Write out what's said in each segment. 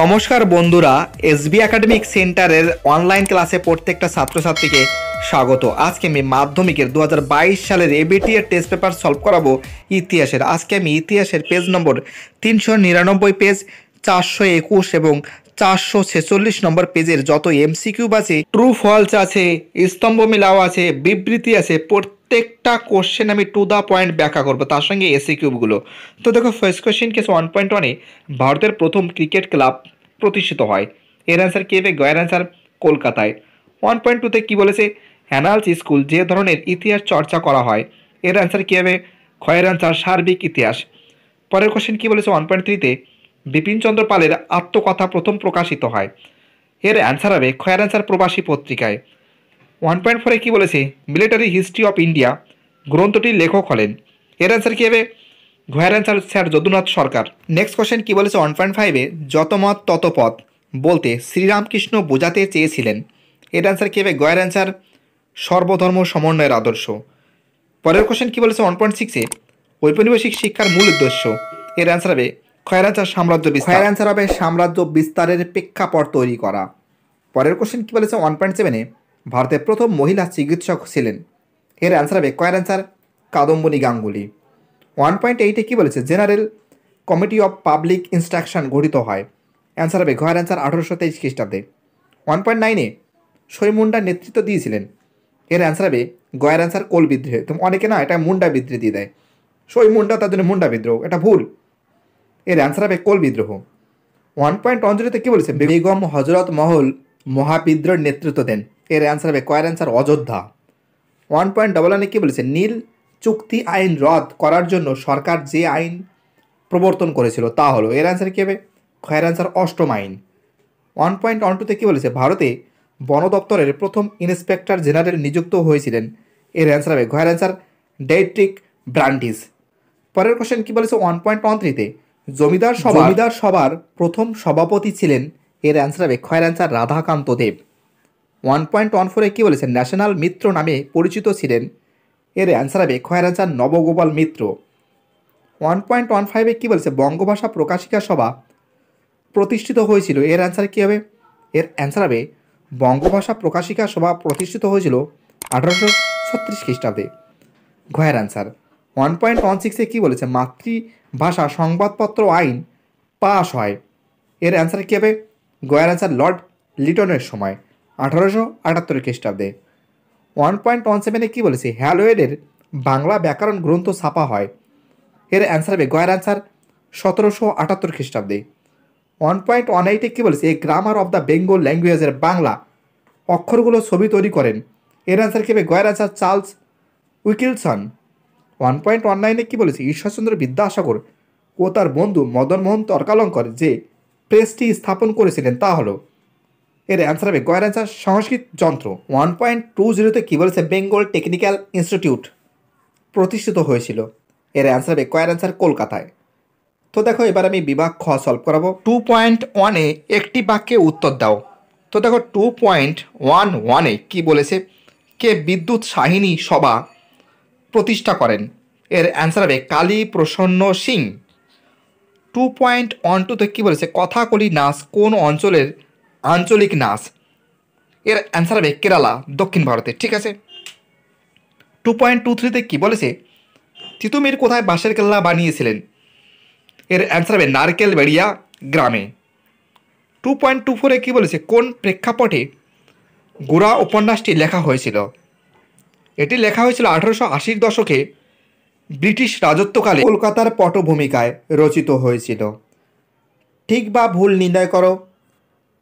নমস্কার বন্ধুরা SB academic সেন্টারের অনলাইন ক্লাসে প্রত্যেকটা ছাত্রছাত্রীকে স্বাগত আজকে আমি মাধ্যমিকের দু সালের এবিটি এর টেস্ট পেপার সলভ করাবো ইতিহাসের আজকে আমি ইতিহাসের পেজ নম্বর তিনশো নিরানব্বই পেজ চারশো একুশ এবং চারশো ছেচল্লিশ নম্বর পেজের যত এমসিকিউব আছে ট্রু ফলস আছে স্তম্ভ মিলাও আছে বিবৃতি আছে প্রত্যেকটা কোশ্চেন আমি টু দ্য পয়েন্ট ব্যাখ্যা করবো তার সঙ্গে এসি কিউবগুলো তো দেখো ফার্স্ট কোশ্চেন কেস ওয়ান পয়েন্ট ওয়ানে ভারতের প্রথম ক্রিকেট ক্লাব প্রতিষ্ঠিত হয় এর অ্যান্সার কে হবে গয়ের অ্যান্সার কলকাতায় ওয়ান পয়েন্ট টুতে কী বলেছে হ্যানালস স্কুল যে ধরনের ইতিহাস চর্চা করা হয় এর অ্যান্সার কী হবে ক্ষয়ের অ্যান্সার সার্বিক ইতিহাস পরের কোশ্চেন কী বলেছে ওয়ান পয়েন্ট থ্রিতে বিপিনচন্দ্র পালের আত্মকথা প্রথম প্রকাশিত হয় এর অ্যান্সার হবে ক্ষয়ের অ্যান্সার প্রবাসী পত্রিকায় ওয়ান পয়েন্ট ফোরে কী বলেছে মিলিটারি হিস্ট্রি অফ ইন্ডিয়া গ্রন্থটির লেখক হলেন এর অ্যান্সার কী হবে ঘয়ের answer sir Jadunath Sarkar next question কী বলেছে ওয়ান পয়েন্ট ফাইভে যত মত তত পথ বলতে শ্রীরামকৃষ্ণ বোঝাতে চেয়েছিলেন এর অ্যান্সার কী হবে গয়ের অ্যান্সার সর্বধর্ম সমন্বয়ের আদর্শ পরের কোশ্চেন কী বলেছে ওয়ান পয়েন্ট সিক্সে ঔপনিবেশিক শিক্ষার মূল উদ্দেশ্য এর অ্যান্সার হবে খয়ের অ্যান্সার সাম্রাজ্য খয়ের অ্যান্সার হবে সাম্রাজ্য বিস্তারের প্রেক্ষাপট তৈরি করা পরের কোশ্চেন কী বলেছে ওয়ান পয়েন্ট সেভেনে ভারতের প্রথম মহিলা চিকিৎসক ছিলেন এর অ্যান্সার হবে কয়ের answer Kadambini Ganguly one point এইটে কী বলেছে general committee of public instruction গঠিত হয় অ্যান্সার হবে ঘয়ের অ্যান্সার আঠারোশো তেইশ খ্রিস্টাব্দে ওয়ান পয়েন্ট নাইনে মুন্ডা নেতৃত্ব দিয়েছিলেন এর অ্যান্সার হবে গয়ের অ্যান্সার কোল বিদ্রোহে তো অনেকে না এটা মুন্ডা বিদ্রোহ দিয়ে দেয় সই মুন্ডা তার জন্য মুন্ডা বিদ্রোহ এটা ভুল এর অ্যান্সার হবে কোল বিদ্রোহ ওয়ান পয়েন্ট অঞ্জলিতে কী বলেছে বেগম হজরত মহল মহাবিদ্রোহের নেতৃত্ব দেন এর অ্যান্সার হবে কয়ের answer Ayodhya one point double ওয়ানে কী বলেছে নীল চুক্তি আইন রদ করার জন্য সরকার যে আইন প্রবর্তন করেছিল তা হলো এর অ্যান্সার কী হবে খয়ের অ্যান্সার অষ্টম আইন ওয়ান পয়েন্ট ওয়ান টুতে কী বলেছে ভারতে বন দপ্তরের প্রথম ইন্সপেক্টর জেনারেল নিযুক্ত হয়েছিলেন এর অ্যান্সার হবে ঘয়ের অ্যান্সার ডেট্রিক ব্রান্টিস পরের কোশ্চেন কী বলেছে ওয়ান পয়েন্ট ওয়ান থ্রিতে জমিদার সভা জমিদার সভার প্রথম সভাপতি ছিলেন এর অ্যান্সার হবে খয়ের answer Radhakanta Deb one point one ফোরে কী বলেছেন ন্যাশনাল মিত্র নামে পরিচিত ছিলেন এর অ্যান্সার হবে খয়ের answer Nabagopal Mitra one point one ফাইভে কী বলেছে বঙ্গভাষা প্রকাশিকা সভা প্রতিষ্ঠিত হয়েছিল এর অ্যান্সার কী হবে এর অ্যান্সার হবে বঙ্গভাষা প্রকাশিকা সভা প্রতিষ্ঠিত হয়েছিল আঠারোশো ছত্রিশ খ্রিস্টাব্দে ঘয়ের অ্যান্সার ওয়ান পয়েন্ট ওয়ান সিক্সে কী বলেছে মাতৃভাষা সংবাদপত্র আইন পাশ হয় এর অ্যান্সার কী হবে গয়ের অ্যান্সার লর্ড লিটনের সময় আঠারোশো আটাত্তর খ্রিস্টাব্দে ওয়ান পয়েন্ট ওয়ান সেভেনে কী বলেছি হ্যালোয়েডের বাংলা ব্যাকরণ গ্রন্থ ছাপা হয় এর অ্যান্সার হবে গয়ের অ্যান্সার সতেরোশো আটাত্তর খ্রিস্টাব্দে ওয়ান পয়েন্ট ওয়ান এইটে কী বলেছে এই গ্রামার অব দ্য বেঙ্গল ল্যাঙ্গুয়েজের বাংলা অক্ষরগুলো ছবি তৈরি করেন এর অ্যান্সার কী হবে গয়ের answer Charles Wilkinson one point one নাইনে কী বলেছে ঈশ্বরচন্দ্র বিদ্যাসাগর ও তার বন্ধু মদনমোহন তর্কালঙ্কর যে প্রেসটি স্থাপন করেছিলেন তা হলো এর অ্যান্সার হবে গয়ের অ্যান্সার সংস্কৃত যন্ত্র ওয়ান পয়েন্ট টু জিরোতে কী বলেছে বেঙ্গল টেকনিক্যাল ইনস্টিটিউট প্রতিষ্ঠিত হয়েছিল এর অ্যান্সার হবে কয়ের অ্যান্সার কলকাতায় তো দেখো এবার আমি বিভাগ খ সলভ করাবো টু পয়েন্ট ওয়ানে একটি বাক্যে উত্তর দাও তো দেখো টু পয়েন্ট ওয়ান ওয়ানে কী বলেছে কে বিদ্যুৎ সাহিনী সভা প্রতিষ্ঠা করেন এর অ্যান্সার হবে কালী প্রসন্ন সিং টু পয়েন্ট ওয়ান টুতে কী বলেছে কথাকলি নাচ কোন অঞ্চলের আঞ্চলিক নাচ এর অ্যান্সার হবে কেরালা দক্ষিণ ভারতে ঠিক আছে টু পয়েন্ট টু থ্রিতে কী বলেছে তিতুমির কোথায় বাঁশের কেল্লা বানিয়েছিলেন এর অ্যান্সার হবে নারকেল বেড়িয়া গ্রামে টু পয়েন্ট টু ফোরে কী বলেছে কোন প্রেক্ষাপটে গোড়া উপন্যাসটি লেখা হয়েছিল এটি লেখা হয়েছিল আঠারোশো আশির দশকে ব্রিটিশ রাজত্বকালে কলকাতার পটভূমিকায় রচিত হয়েছিল ঠিক বা ভুল নির্ণয় করো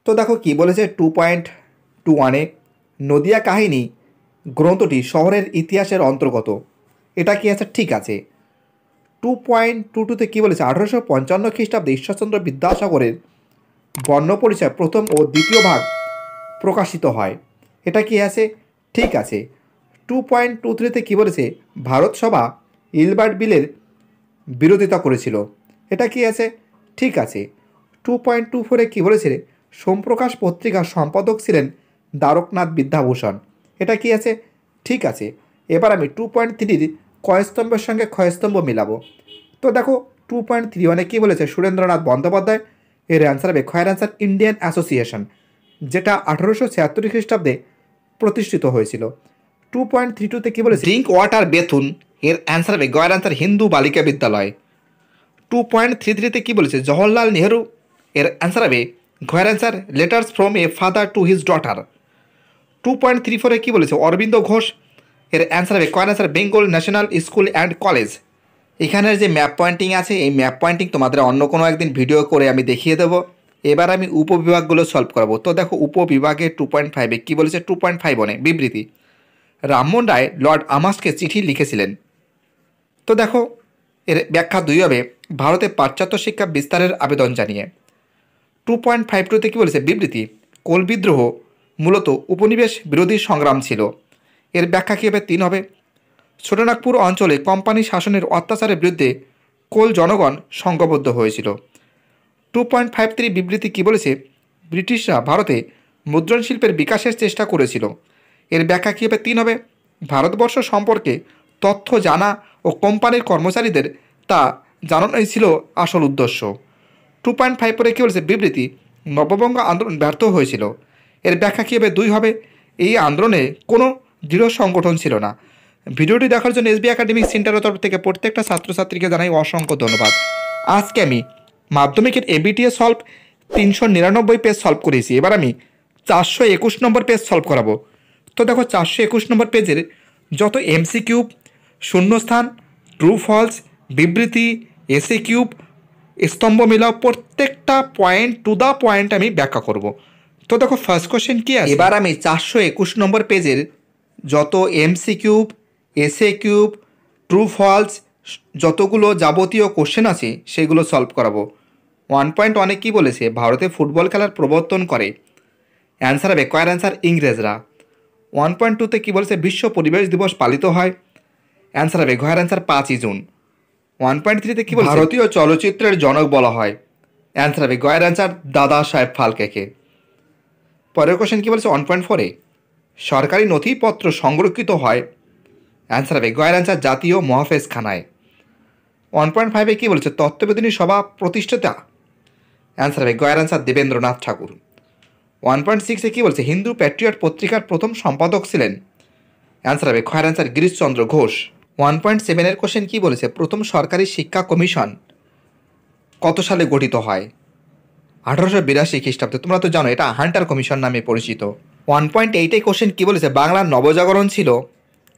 তো দেখো কি বলেছে টু পয়েন্ট টু ওয়ানে নদিয়া কাহিনী গ্রন্থটি শহরের ইতিহাসের অন্তর্গত এটা কি আছে ঠিক আছে টু পয়েন্ট টু টুতে কী বলেছে আঠারোশো পঞ্চান্ন খ্রিস্টাব্দে ঈশ্বরচন্দ্র বিদ্যাসাগরের বর্ণ পরিচয় প্রথম ও দ্বিতীয় ভাগ প্রকাশিত হয় এটা কি আছে ঠিক আছে টু পয়েন্ট টু থ্রিতে কী বলেছে ভারত সভা ইলবার্ট বিলের বিরোধিতা করেছিল এটা কি আছে ঠিক আছে টু পয়েন্ট টু ফোরে কী বলেছে সোমপ্রকাশ পত্রিকার সম্পাদক ছিলেন দ্বারকনাথ বিদ্যাভূষণ এটা কি আছে ঠিক আছে এবার আমি টু পয়েন্ট থ্রির ক্ষয়স্তম্ভের সঙ্গে ক্ষয়স্তম্ভ মিলাবো তো দেখো টু পয়েন্ট থ্রি মানে কী বলেছে সুরেন্দ্রনাথ বন্দ্যোপাধ্যায় এর অ্যান্সার হবে খয়ের অ্যান্সার ইন্ডিয়ান অ্যাসোসিয়েশন যেটা আঠারোশো ছিয়াত্তর খ্রিস্টাব্দে প্রতিষ্ঠিত হয়েছিল টু পয়েন্ট থ্রি টুতে কী বলেছে ড্রিঙ্ক ওয়াটার বেথুন এর অ্যান্সার হবে গয়ের অ্যান্সার হিন্দু বালিকা বিদ্যালয় টু পয়েন্ট থ্রি থ্রিতে কী বলেছে জওহরলাল নেহরু এর অ্যান্সার হবে ঘয়ের answer letters from a father to his daughter two point three ফোরে কী বলেছে অরবিন্দ ঘোষ এর অ্যান্সার হবে কয়েন answer Bengal national school and college এখানের যে ম্যাপ পয়েন্টিং আছে এই ম্যাপ পয়েন্টিং তোমাদের অন্য কোনো একদিন ভিডিও করে আমি দেখিয়ে দেবো এবার আমি উপবিভাগগুলো সলভ করাবো তো দেখো উপবিভাগে টু পয়েন্ট ফাইভে কী বলেছে টু পয়েন্ট ফাইভ অনে বিবৃতি রামমোহন রায় লর্ড আমাসকে চিঠি লিখেছিলেন তো দেখো এর ব্যাখ্যা দুই হবে ভারতে পাশ্চাত্য শিক্ষা বিস্তারের আবেদন জানিয়ে টু পয়েন্ট ফাইভ টুতে কী বলেছে বিবৃতি কোল বিদ্রোহ মূলত উপনিবেশ বিরোধী সংগ্রাম ছিল এর ব্যাখ্যা কী হবে তিন হবে ছোটনাগপুর অঞ্চলে কোম্পানি শাসনের অত্যাচারের বিরুদ্ধে কোল জনগণ সংঘবদ্ধ হয়েছিল টু পয়েন্ট ফাইভ থ্রি বিবৃতি কী বলেছে ব্রিটিশরা ভারতে মুদ্রণ শিল্পের বিকাশের চেষ্টা করেছিল এর ব্যাখ্যা কী হবে তিন হবে ভারতবর্ষ সম্পর্কে তথ্য জানা ও কোম্পানির কর্মচারীদের তা জানানোই ছিল আসল উদ্দেশ্য টু পয়েন্ট ফাইভ পরে কী বলেছে বিবৃতি নববঙ্গ আন্দোলন ব্যর্থ হয়েছিল এর ব্যাখ্যা কী হবে দুই হবে এই আন্দোলনে কোনো দৃঢ় সংগঠন ছিল না ভিডিওটি দেখার জন্য এসবি একাডেমিক সেন্টারের তরফ থেকে প্রত্যেকটা ছাত্রছাত্রীকে জানাই অসংখ্য ধন্যবাদ আজকে আমি মাধ্যমিকের এবিটিএ সলভ তিনশো নিরানব্বই পেজ সলভ করেছি এবার আমি চারশো একুশ নম্বর পেজ সলভ করাবো তো দেখো চারশো একুশ নম্বর পেজের যত এমসি কিউব শূন্যস্থান ট্রু ফলস বিবৃতি এসি কিউব স্তম্ভ মিলাও প্রত্যেকটা পয়েন্ট টু দ্য পয়েন্ট আমি ব্যাখ্যা করব তো দেখো ফার্স্ট কোশ্চেন কী আছে এবার আমি চারশো একুশ নম্বর পেজের যত MCQ SAQ true false যতগুলো যাবতীয় কোশ্চেন আছে সেগুলো সলভ করাবো ওয়ান পয়েন্ট অনেক কী বলেছে ভারতে ফুটবল খেলার প্রবর্তন করে অ্যান্সার হবে কয়ার অ্যান্সার ইংরেজরা ওয়ান পয়েন্ট টুতে কী বলেছে বিশ্ব পরিবেশ দিবস পালিত হয় অ্যান্সার হবে ঘয়ের অ্যান্সার পাঁচই জুন ওয়ান পয়েন্ট থ্রিতে কি বলছে ভারতীয় চলচ্চিত্রের জনক বলা হয় অ্যান্সার হবে গয়ের অ্যান্সার দাদা সাহেব ফালকেকে পরের কোশ্চেন কী বলেছে ওয়ান পয়েন্ট ফোরে সরকারি নথিপত্র সংরক্ষিত হয় অ্যান্সার হবে গয়ের অ্যান্সার জাতীয় মহাফেজখানায় ওয়ান পয়েন্ট ফাইভে কী বলেছে তত্ত্ববেদিনী সভা প্রতিষ্ঠাতা অ্যান্সার হবে গয়ের answer Debendranath Thakur one point সিক্সে কী বলছে হিন্দু প্যাট্রিয়ট পত্রিকার প্রথম সম্পাদক ছিলেন অ্যান্সার হবে খয়ের answer Girishchandra Ghosh one point সেভেনের কোশ্চেন কী বলেছে প্রথম সরকারি শিক্ষা কমিশন কত সালে গঠিত হয় আঠারোশো বিরাশি খ্রিস্টাব্দে তোমরা তো জানো এটা হান্টার কমিশন নামে পরিচিত ওয়ান পয়েন্ট এইটে কোশ্চেন কী বলেছে বাংলার নবজাগরণ ছিল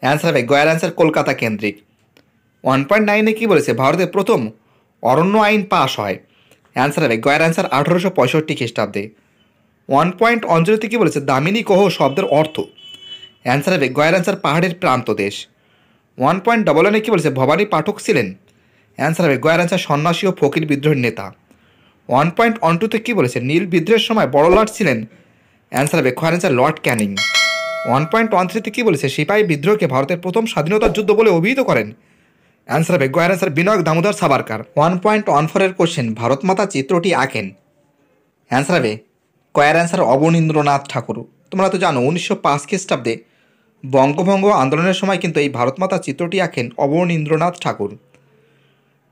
অ্যান্সার হবে গয়ার অ্যান্সার কলকাতা কেন্দ্রিক ওয়ান পয়েন্ট নাইনে কী বলেছে ভারতের প্রথম অরণ্য আইন পাশ হয় অ্যান্সার হবে গয়ার অ্যান্সার আঠারোশো পঁয়ষট্টি খ্রিস্টাব্দে ওয়ান পয়েন্ট অঞ্জলিতে কী বলেছে দামিনী কহ শব্দের অর্থ অ্যান্সার হবে গয়ার অ্যান্সার পাহাড়ের প্রান্ত দেশ ওয়ান পয়েন্ট ডবল ওয়ানে কী বলেছে ভবানী পাঠক ছিলেন অ্যান্সার হবে গয়ার অ্যান্সার সন্ন্যাসী ও ফকির বিদ্রোহের নেতা ওয়ান পয়েন্ট ওয়ান টুতে কী বলেছে নীল বিদ্রোহের সময় বড় লর্ড ছিলেন অ্যান্সার হবে খয়ার answer lord Canning one point one থ্রিতে কী বলেছে সিপাহী বিদ্রোহকে ভারতের প্রথম স্বাধীনতার যুদ্ধ বলে অভিহিত করেন অ্যান্সার হবে গয়ার answer Vinayak Damodar Savarkar one point one ফোরের কোশ্চেন ভারত মাতা চিত্রটি আঁকেন অ্যান্সার হবে কয়ার অ্যান্সার অবনীন্দ্রনাথ ঠাকুর তোমরা তো জানো উনিশশো পাঁচ খ্রিস্টাব্দে বঙ্গভঙ্গ আন্দোলনের সময় কিন্তু এই ভারতমাতা চিত্রটি আঁকেন অবনীন্দ্রনাথ ঠাকুর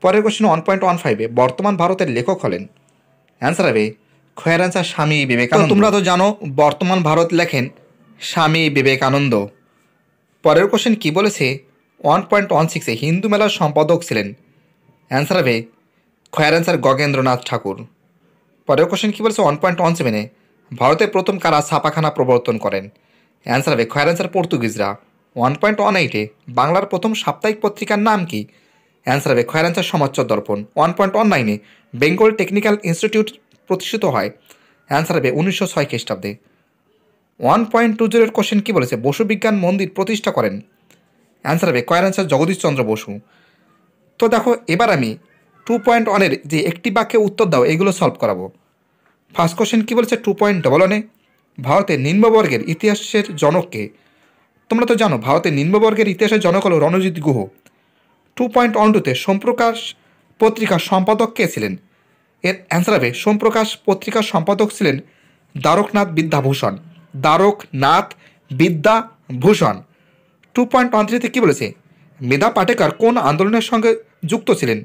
পরের কোশ্চেন ওয়ান পয়েন্ট ওয়ান ফাইভে বর্তমান ভারতের লেখক হলেন অ্যান্সার হবে খয়ের অ্যান্সার স্বামী বিবেকানন্দ তোমরা তো জানো বর্তমান ভারত লেখেন স্বামী বিবেকানন্দ পরের কোশ্চেন কী বলেছে ওয়ান পয়েন্ট ওয়ান সিক্সে হিন্দু মেলার সম্পাদক ছিলেন অ্যান্সার হবে খয়ের অ্যান্সার গগেন্দ্রনাথ ঠাকুর পরের কোশ্চেন কী বলেছে ওয়ান পয়েন্ট ওয়ান সেভেনে ভারতের প্রথম কারা ছাপাখানা প্রবর্তন করেন অ্যান্সার হবে খয়ের অ্যান্সার পর্তুগিজরা ওয়ান পয়েন্ট ওয়ান এইটে বাংলার প্রথম সাপ্তাহিক পত্রিকার নাম কি অ্যান্সার হবে খয়ের answer Darpan one point one নাইনে বেঙ্গল টেকনিক্যাল ইনস্টিটিউট প্রতিষ্ঠিত হয় অ্যান্সার হবে উনিশশো ছয় খ্রিস্টাব্দে ওয়ান পয়েন্ট টু জিরোর কোশ্চেন কী বলেছে বসু বিজ্ঞান মন্দির প্রতিষ্ঠা করেন অ্যান্সার হবে কয়ের অ্যান্সার চন্দ্র বসু তো দেখো এবার আমি টু পয়েন্ট ওয়ানের যে একটি বাক্যে উত্তর দাও এগুলো সলভ করাবো ফার্স্ট কোশ্চেন কী বলেছে টু পয়েন্ট ডবল ওয়ানে ভারতের নিম্নবর্গের ইতিহাসের জনককে তোমরা তো জানো ভারতের নিম্নবর্গের ইতিহাসের জনক হল Ranajit Guha two point one টুতে সোমপ্রকাশ পত্রিকার সম্পাদক কে ছিলেন এর অ্যান্সার হবে সোমপ্রকাশ পত্রিকার সম্পাদক ছিলেন Dwarkanath Vidyabhushan Dwarkanath Vidyabhushan two point one থ্রিতে কী বলেছে মেধা পাটেকার কোন আন্দোলনের সঙ্গে যুক্ত ছিলেন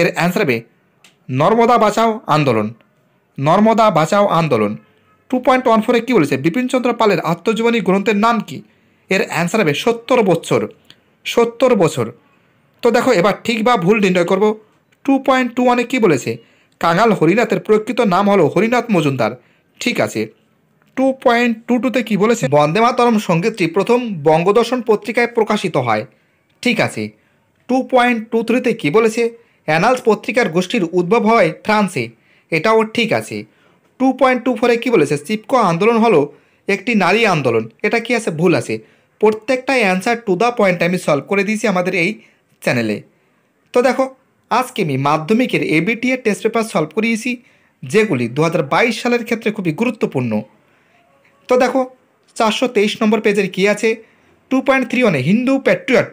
এর অ্যান্সার হবে নর্মদা বাঁচাও আন্দোলন নর্মদা বাঁচাও আন্দোলন টু পয়েন্ট ওয়ান ফোরে কী বলেছে বিপিনচন্দ্র পালের আত্মজীবনী গ্রন্থের নাম কি এর অ্যান্সার হবে সত্তর বছর সত্তর বছর তো দেখো এবার ঠিক বা ভুল নির্ণয় করব টু পয়েন্ট টু ওয়ানে কী বলেছে কাঙাল হরিনাথের প্রকৃত নাম হলো হরিনাথ মজুমদার ঠিক আছে টু পয়েন্ট টু টুতে কী বলেছে বন্দে মাতরম সঙ্গীতটি প্রথম বঙ্গদর্শন পত্রিকায় প্রকাশিত হয় ঠিক আছে টু পয়েন্ট টু থ্রিতে কী বলেছে অ্যানালস পত্রিকার গোষ্ঠীর উদ্ভব হয় ফ্রান্সে এটাও ঠিক আছে টু পয়েন্ট টু ফোরে কী বলেছে চিপকো আন্দোলন হলো একটি নারী আন্দোলন এটা কি আছে ভুল আছে প্রত্যেকটাই অ্যান্সার টু দ্য পয়েন্ট আমি সলভ করে দিয়েছি আমাদের এই চ্যানেলে তো দেখো আজকে আমি মাধ্যমিকের এর টেস্ট পেপার সলভ করিয়েছি যেগুলি দু সালের ক্ষেত্রে খুবই গুরুত্বপূর্ণ তো দেখো চারশো তেইশ নম্বর পেজের কী আছে টু পয়েন্ট থ্রি ওয়ানে হিন্দু প্যাট্রিয়ট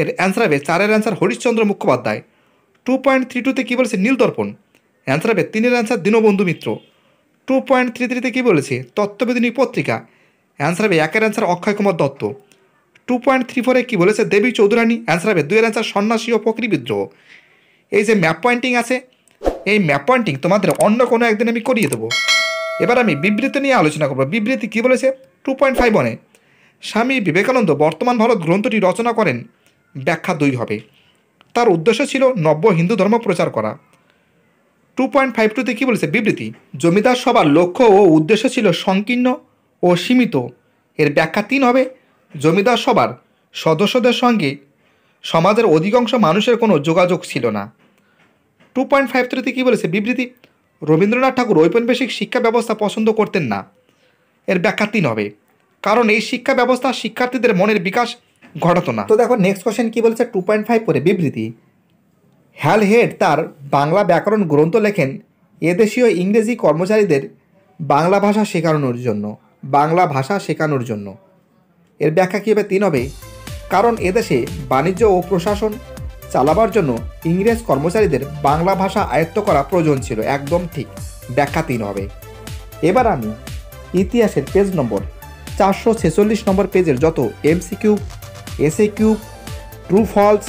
এর অ্যান্সার হবে চারের answer Harishchandra Mukhopadhyay two point three টুতে কী বলেছে নীলদর্পণ অ্যান্সার হবে তিনের answer Dinabandhu Mitra two point three থ্রিতে কী বলেছি তত্ত্ববেদিনী পত্রিকা অ্যান্সার হবে একের answer Akshay Kumar Dutta two point three ফোরে কী বলেছে দেবী চৌধুরানী অ্যান্সার হবে দুয়ের অ্যান্সার সন্ন্যাসী ও প্রকৃতি বিদ্রোহ এই যে ম্যাপ পয়েন্টিং আছে এই ম্যাপ পয়েন্টিং তোমাদের অন্য কোনো একদিন আমি করিয়ে দেবো এবার আমি বিবৃতি নিয়ে আলোচনা করবো বিবৃতি কী বলেছে টু পয়েন্ট ফাইভ ওয়ানে স্বামী বিবেকানন্দ বর্তমান ভারত গ্রন্থটি রচনা করেন ব্যাখ্যা দুই হবে তার উদ্দেশ্য ছিল নব্য হিন্দু ধর্ম প্রচার করা টু পয়েন্ট ফাইভ টুতে কী বলেছে বিবৃতি জমিদার সভার লক্ষ্য ও উদ্দেশ্য ছিল সংকীর্ণ ও সীমিত এর ব্যাখ্যা তিন হবে জমিদার সভার সদস্যদের সঙ্গে সমাজের অধিকাংশ মানুষের কোনো যোগাযোগ ছিল না টু পয়েন্ট ফাইভ থ্রিতে কী বলেছে বিবৃতি রবীন্দ্রনাথ ঠাকুর ঔপনিবেশিক শিক্ষা ব্যবস্থা পছন্দ করতেন না এর ব্যাখ্যা তিন হবে কারণ এই শিক্ষা ব্যবস্থা শিক্ষার্থীদের মনের বিকাশ ঘটাতো না তো দেখো নেক্সট কোশ্চেন কী বলেছে টু পয়েন্ট ফাইভ করে বিবৃতি হ্যাল হেড তার বাংলা ব্যাকরণ গ্রন্থ লেখেন এদেশীয় ইংরেজি কর্মচারীদের বাংলা ভাষা শেখানোর জন্য বাংলা ভাষা শেখানোর জন্য এর ব্যাখ্যা কীভাবে তিন হবে কারণ এদেশে বাণিজ্য ও প্রশাসন চালাবার জন্য ইংরেজ কর্মচারীদের বাংলা ভাষা আয়ত্ত করা প্রয়োজন ছিল একদম ঠিক ব্যাখ্যা তিন হবে এবার আমি ইতিহাসের পেজ নম্বর চারশো ছেচল্লিশ নম্বর পেজের যত MCQ SAQ true false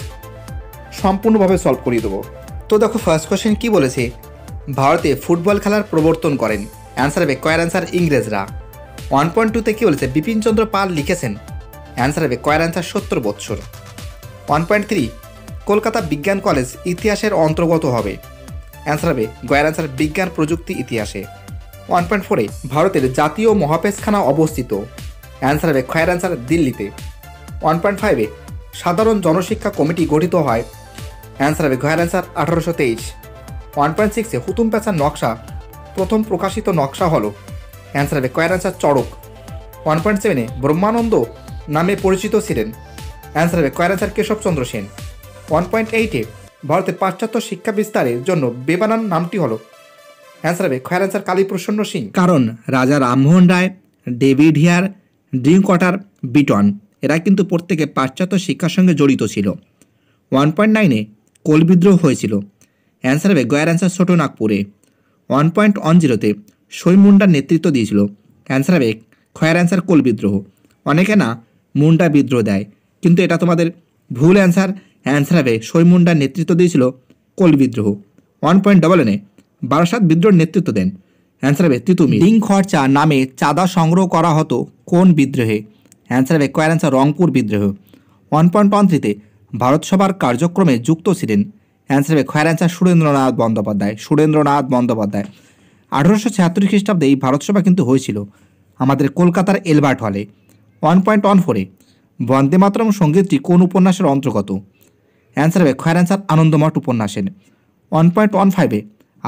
সম্পূর্ণভাবে সলভ করিয়ে দেবো তো দেখো ফার্স্ট কোয়েশ্চেন কী বলেছে ভারতে ফুটবল খেলার প্রবর্তন করেন অ্যান্সার হবে কয়ের অ্যান্সার ইংরেজরা ওয়ান পয়েন্ট টুতে কী বলেছে বিপিনচন্দ্র পাল লিখেছেন অ্যান্সার হবে কয়ের অ্যান্সার সত্তর বৎসর ওয়ান পয়েন্ট থ্রি কলকাতা বিজ্ঞান কলেজ ইতিহাসের অন্তর্গত হবে অ্যান্সার হবে গয়ের অ্যান্সার বিজ্ঞান প্রযুক্তি ইতিহাসে ওয়ান পয়েন্ট ফোরে ভারতের জাতীয় মহাপেশখানা অবস্থিত অ্যান্সার হবে খয়ের অ্যান্সার দিল্লিতে ওয়ান পয়েন্ট ফাইভে সাধারণ জনশিক্ষা কমিটি গঠিত হয় অ্যান্সার হবে ঘয়ের অ্যান্সার আঠারোশো তেইশ ওয়ান পয়েন্ট সিক্সে হুতুম প্যাঁচার নকশা প্রথম প্রকাশিত নকশা হলো অ্যান্সার হবে কয়ের অ্যান্সার চড়ক ওয়ান পয়েন্ট সেভেনে ব্রহ্মানন্দ নামে পরিচিত ছিলেন অ্যান্সার হবে কয়ের answer Keshabchandra Sen one point এইটে ভারতের পাশ্চাত্য শিক্ষা বিস্তারের জন্য বেবানান নামটি হলো অ্যান্সার হবে খয়ের অ্যান্সার কালীপ্রসন্ন সিং কারণ Raja Rammohan Roy David Hare Drinkwater Bethune এরা কিন্তু প্রত্যেকে পাশ্চাত্য শিক্ষার সঙ্গে জড়িত ছিল ওয়ান পয়েন্ট নাইনে কোল বিদ্রোহ হয়েছিল অ্যান্সার হবে গয়ার অ্যান্সার ছোটো নাগপুরে ওয়ান পয়েন্ট ওয়ান জিরোতে সই মুন্ডার নেতৃত্ব দিয়েছিল অ্যান্সার হবে খয়ার অ্যান্সার কোল বিদ্রোহ অনেকে না মুন্ডা বিদ্রোহ দেয় কিন্তু এটা তোমাদের ভুল অ্যান্সার অ্যান্সার হবে সই মুন্ডার নেতৃত্ব দিয়েছিল কোল বিদ্রোহ ওয়ান পয়েন্ট ডবল এনে বারাসাত বিদ্রোহের নেতৃত্ব দেন অ্যান্সার হবে তিতুমি ডিং খরচা নামে চাঁদা সংগ্রহ করা হতো কোন বিদ্রোহে অ্যান্সার হবে কয়ার অ্যান্সার রংপুর বিদ্রোহ ওয়ান পয়েন্ট ওয়ান থ্রিতে ভারতসভার কার্যক্রমে যুক্ত ছিলেন অ্যান্সার হবে খয়ের অ্যান্সার সুরেন্দ্রনাথ বন্দ্যোপাধ্যায় সুরেন্দ্রনাথ বন্দ্যোপাধ্যায় আঠারোশো ছিয়াত্তর খ্রিস্টাব্দে এই ভারতসভা কিন্তু হয়েছিল আমাদের কলকাতার এলবার্ট হলে ওয়ান পয়েন্ট ওয়ান ফোরে বন্দে মাতরম সঙ্গীতটি কোন উপন্যাসের অন্তর্গত অ্যান্সার হবে খয়ের অ্যান্সার আনন্দমঠ উপন্যাসের ওয়ান পয়েন্ট ওয়ান ফাইভে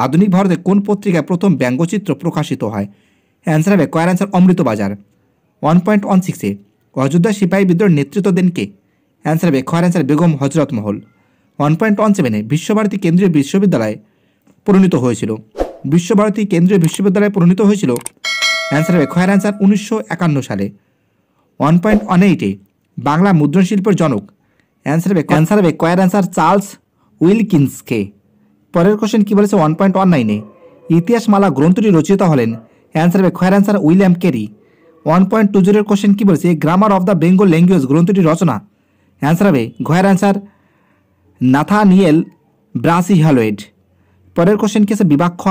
আধুনিক ভারতে কোন পত্রিকায় প্রথম ব্যঙ্গচিত্র প্রকাশিত হয় অ্যান্সার হবে কয়ার answer Amritabazar one point one সিক্সে অযোধ্যা সিপাহী বিদ্রোহের নেতৃত্ব দেন কে অ্যান্সার হবে খয়ের অ্যান্সার বেগম হজরত মহল ওয়ান পয়েন্ট ওয়ান সেভেনে বিশ্বভারতী কেন্দ্রীয় বিশ্ববিদ্যালয়ে পরিণত হয়েছিল বিশ্বভারতী কেন্দ্রীয় বিশ্ববিদ্যালয়ে পরিণত হয়েছিল অ্যান্সার হবে খয়ের অ্যান্সার উনিশশো একান্ন সালে ওয়ান পয়েন্ট ওয়ান এইটে বাংলা মুদ্রণ শিল্পের জনক অ্যান্সার হবে অ্যান্সার হবে কয়ের অ্যান্সার চার্লস উইলকিন্সকে পরের কোশ্চেন কী বলেছে ওয়ান পয়েন্ট ওয়ান নাইনে ইতিহাসমালা গ্রন্থটি রচিত হলেন অ্যান্সার হবে খয়ের answer William Carey one point two জিরোর কোশ্চেন কী বলেছে grammar of the Bengal language গ্রন্থটি রচনা অ্যান্সার হবে ঘয়ের অ্যান্সার নাথানিয়েল হ্যালোয়েড পরের কোশ্চেন কি আছে বিবাক্ষ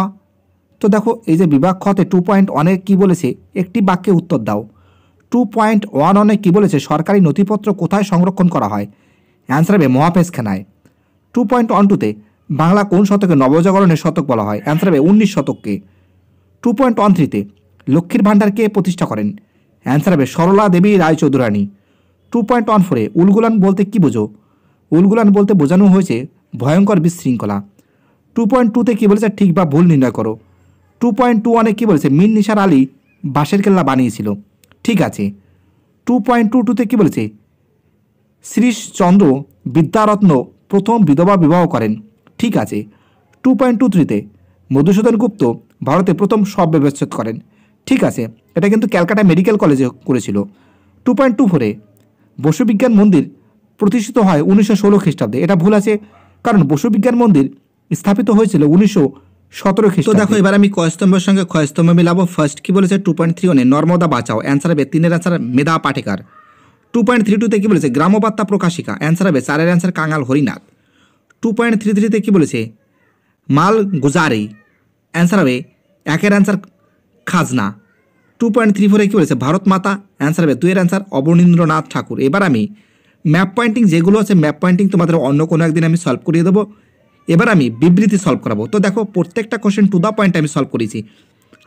তো দেখো এই যে বিবাক্ষতে টু পয়েন্ট ওয়ানে কী বলেছে একটি বাক্যে উত্তর দাও টু পয়েন্ট ওয়ান ওয়ানে কী বলেছে সরকারি নথিপত্র কোথায় সংরক্ষণ করা হয় অ্যান্সার হবে মহাপেশখানায় টু পয়েন্ট ওয়ান টুতে বাংলা কোন শতকে নবজাগরণের শতক বলা হয় অ্যান্সার হবে উনিশ শতককে টু পয়েন্ট ওয়ান থ্রিতে লক্ষ্মীর ভাণ্ডারকে প্রতিষ্ঠা করেন অ্যান্সার হবে Sarala Devi Roychowdhurani two point one ফোরে উলগুলান বলতে কী বোঝো উলগুলান বলতে বোঝানো হয়েছে ভয়ঙ্কর বিশৃঙ্খলা টু পয়েন্ট টুতে কী বলেছে ঠিক বা ভুল নির্ণয় করো টু পয়েন্ট টু ওয়ানে কী বলেছে মিন নিসার আলী বাঁশের কেল্লা বানিয়েছিল ঠিক আছে টু পয়েন্ট টু টুতে কী বলেছে শ্রীশচন্দ্র বিদ্যারত্ন প্রথম বিধবা বিবাহ করেন ঠিক আছে টু পয়েন্ট টু থ্রিতে মধুসূদন গুপ্ত ভারতে প্রথম সব ব্যবচ্ছেদ করেন ঠিক আছে এটা কিন্তু ক্যালকাটা মেডিকেল কলেজে করেছিল টু পয়েন্ট টু ফোরে বসুবিজ্ঞান মন্দির প্রতিষ্ঠিত হয় উনিশশো ষোলো খ্রিস্টাব্দে এটা ভুল আছে কারণ বসুবিজ্ঞান মন্দির স্থাপিত হয়েছিল উনিশশো সতেরো খ্রিস্ট দেখো এবার আমি কয়স্তম্ভের সঙ্গে কয়স্তম্ভ মিলাবো ফার্স্ট কি বলেছে টু পয়েন্ট থ্রি ওনে নর্মদা বাঁচাও অ্যান্সার হবে তিনের answer Medha Patkar two point three টুতে কী বলেছে গ্রামবার্তা প্রকাশিকা অ্যান্সার হবে চারের অ্যান্সার কাঙাল হরিনাথ টু পয়েন্ট থ্রি থ্রিতে কী বলেছে মাল গুজারি অ্যান্সার হবে একের অ্যান্সার খাজনা টু পয়েন্ট থ্রি ফোরে কী বলেছে ভারত মাতা অ্যান্সার হবে দুয়ের অ্যান্সার অবনীন্দ্রনাথ ঠাকুর এবার আমি ম্যাপ পয়েন্টিং যেগুলো আছে ম্যাপ পয়েন্টিং তোমাদের অন্য কোনো একদিন আমি সলভ করিয়ে দেবো এবার আমি বিবৃতি সলভ করাবো তো দেখো প্রত্যেকটা কোশ্চেন টু দ্য পয়েন্ট আমি সলভ করেছি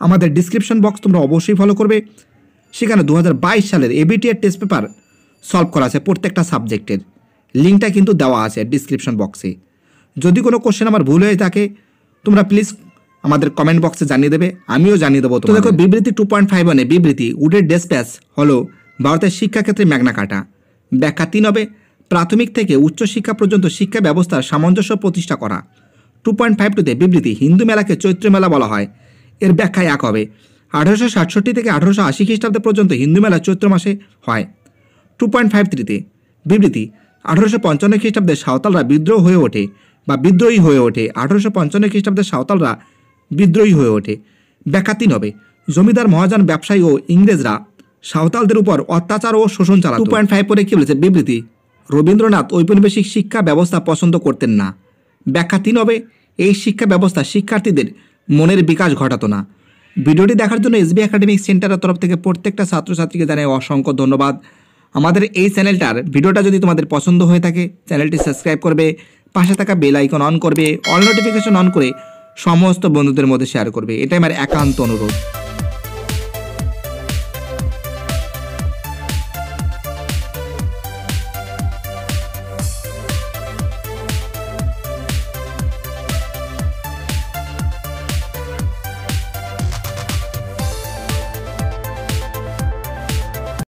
আমাদের ডিসক্রিপশন বক্স তোমরা অবশ্যই ফলো করবে সেখানে দু হাজার সালের এবিটিআর টেস্ট পেপার সলভ করা আছে প্রত্যেকটা সাবজেক্টের লিঙ্কটা কিন্তু দেওয়া আছে ডিসক্রিপশন বক্সে যদি কোনো কোশ্চেন আমার ভুল হয়ে থাকে তোমরা প্লিজ আমাদের কমেন্ট বক্সে জানিয়ে দেবে আমিও জানিয়ে দেবো তো দেখো বিবৃতি টু পয়েন্ট ফাইভ ওয়ানে বিবৃতি উডের ডেসপ্যাচ হলো ভারতের শিক্ষাক্ষেত্রে ম্যাগনা কাটা ব্যাখ্যা তিন হবে প্রাথমিক থেকে উচ্চশিক্ষা পর্যন্ত শিক্ষা ব্যবস্থার সামঞ্জস্য প্রতিষ্ঠা করা টু পয়েন্ট ফাইভ টুতে বিবৃতি হিন্দু মেলাকে চৈত্র মেলা বলা হয় এর ব্যাখ্যা এক হবে আঠারোশো সাতষট্টি থেকে আঠারোশো আশি খ্রিস্টাব্দ পর্যন্ত হিন্দু মেলা চৈত্র মাসে হয় টু পয়েন্ট ফাইভ থ্রিতে বিবৃতি আঠারোশো পঞ্চান্ন খ্রিস্টাব্দে সাঁওতালরা বিদ্রোহ হয়ে ওঠে বা বিদ্রোহী হয়ে ওঠে আঠারোশো পঞ্চান্ন খ্রিস্টাব্দে সাঁওতালরা বিদ্রোহী হয়ে ওঠে ব্যাখ্যাতি নবে জমিদার মহাজান ব্যবসায়ী ও ইংরেজরা সাঁওতালদের উপর অত্যাচার ও শোষণ চালা টু পয়েন্ট ফাইভ পরে কী বলেছে বিবৃতি রবীন্দ্রনাথ ঔপনিবেশিক শিক্ষা ব্যবস্থা পছন্দ করতেন না ব্যাখ্যাতি নবে হবে এই শিক্ষা ব্যবস্থা শিক্ষার্থীদের মনের বিকাশ ঘটাতো না ভিডিওটি দেখার জন্য এসবি একাডেমিক সেন্টারের তরফ থেকে প্রত্যেকটা ছাত্রছাত্রীকে জানাই অসংখ্য ধন্যবাদ আমাদের এই চ্যানেলটার ভিডিওটা যদি তোমাদের পছন্দ হয়ে থাকে চ্যানেলটি সাবস্ক্রাইব করবে পাশে থাকা বেল আইকন অন করবে অল নোটিফিকেশন অন করে সমস্ত বন্ধুদের মধ্যে শেয়ার করবে এটাই আমার একান্ত অনুরোধ